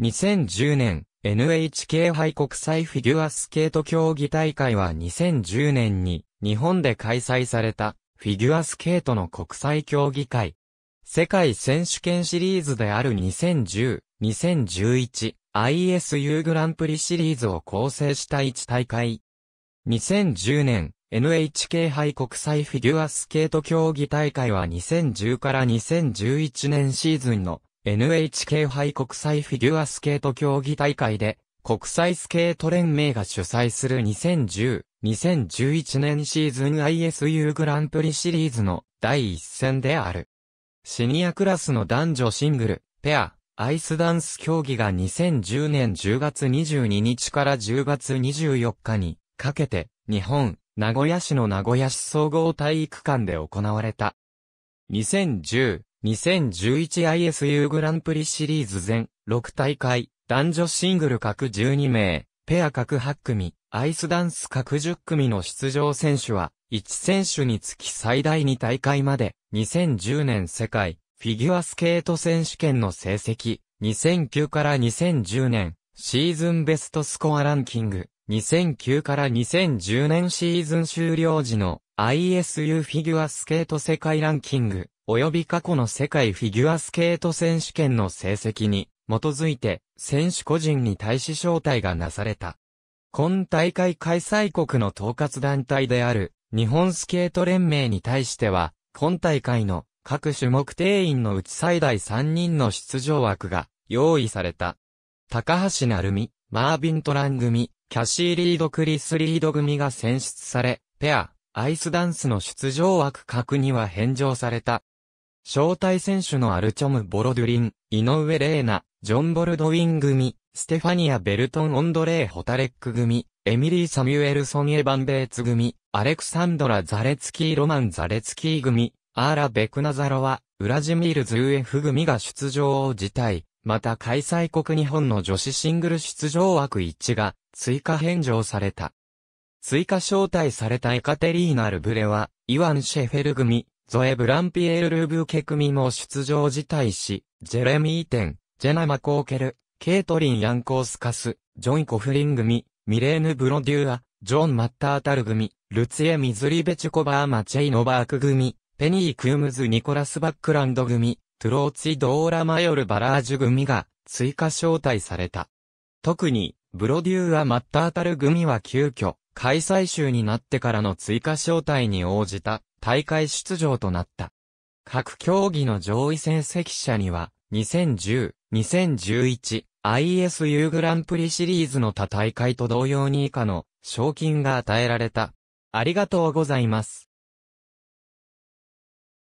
2010年、NHK 杯国際フィギュアスケート競技大会は2010年に日本で開催されたフィギュアスケートの国際競技会。世界選手権シリーズである2010、2011、ISU グランプリシリーズを構成した1大会。2010年、NHK 杯国際フィギュアスケート競技大会は2010から2011年シーズンの NHK 杯国際フィギュアスケート競技大会で、国際スケート連盟が主催する2010、2011年シーズン ISU グランプリシリーズの第一戦である。シニアクラスの男女シングル、ペア、アイスダンス競技が2010年10月22日から10月24日にかけて、日本、名古屋市の名古屋市総合体育館で行われた。2010、2011ISU グランプリシリーズ全6大会、男女シングル各12名、ペア各8組、アイスダンス各10組の出場選手は、1選手につき最大2大会まで、2010年世界フィギュアスケート選手権の成績、2009から2010年シーズンベストスコアランキング、2009から2010年シーズン終了時の ISU フィギュアスケート世界ランキング、及び過去の世界フィギュアスケート選手権の成績に基づいて選手個人に対し招待がなされた。今大会開催国の統括団体である日本スケート連盟に対しては、今大会の各種目定員のうち最大3人の出場枠が用意された。高橋成美、マービン・トラン組、キャシー・リード・クリス・リード組が選出され、ペア、アイスダンスの出場枠確には返上された。招待選手のアルチョム・ボロドゥリン、井上玲奈、ジョン・ボルドウィン組、ステファニア・ベルトン・オンドレイ・ホタレック組、エミリー・サミュエルソン・エヴァン・ベーツ組、アレクサンドラ・ザレツキー・ロマン・ザレツキー組、アーラ・ベクナザロワ、ウラジミール・ズーエフ組が出場を辞退。また開催国日本の女子シングル出場枠1が追加返上された。追加招待されたエカテリーナ・ルブレは、イワン・シェフェル組、ゾエ・ブランピエール・ルーブケ組も出場辞退し、ジェレミー・テン、ジェナ・マコーケル、ケイトリン・ヤンコースカス、ジョン・コフリン組、ミレーヌ・ブロデューア、ジョン・マッタータル組、ルツエ・ミズリベチュコバー・マチェイ・ノバーク組、ペニー・クームズ・ニコラス・バックランド組、トゥローツィ・ドーラ・マヨル・バラージュ組が追加招待された。特に、ブロデューア・マッタータル組は急遽、開催州になってからの追加招待に応じた大会出場となった。各競技の上位戦績者には、2010、2011、ISU グランプリシリーズの他大会と同様に以下の賞金が与えられた。ありがとうございます。